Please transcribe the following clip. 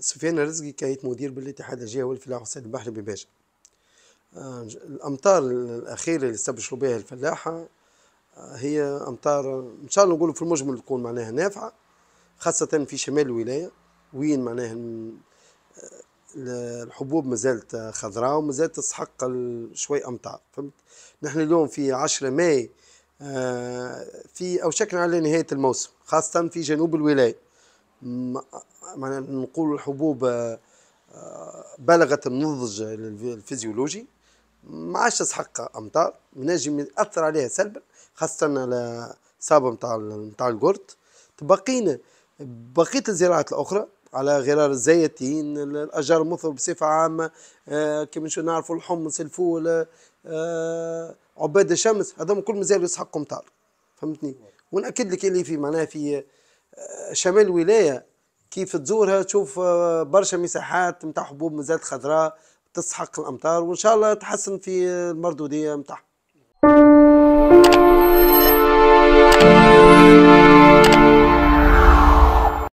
سفيان الرزقي كانت مدير بالاتحاد الجهوي للفلاح والسيد البحر بباشا آه، الامطار الاخيره اللي استبشروا بها الفلاحه آه، هي امطار ان شاء الله نقولوا في المجمل تكون معناها نافعه خاصه في شمال الولايه وين معناها آه، الحبوب مازالت خضراء ومازالت تسحق شوي امطار فهمت نحن اليوم في 10 ماي في شكل على نهايه الموسم خاصه في جنوب الولايه نقول الحبوب آه، بلغت النضج الفيزيولوجي ما عادش تسحق امطار نجم ياثر عليها سلبا خاصه على صابه نتاع نتاع القرد تبقينا بقيه الزراعات الاخرى على غرار الزيتين الاشجار المثمره بصفه عامه آه كما نعرفوا الحمص الفول آه، عباد الشمس هذا كل مازالوا يسحقوا امطار فهمتني وناكد لك اللي في معناها في شمال الولايه كيف تزورها تشوف آه، برشا مساحات نتاع حبوب مازالت خضراء تسحق الامطار وان شاء الله تحسن في المردوديه نتاعها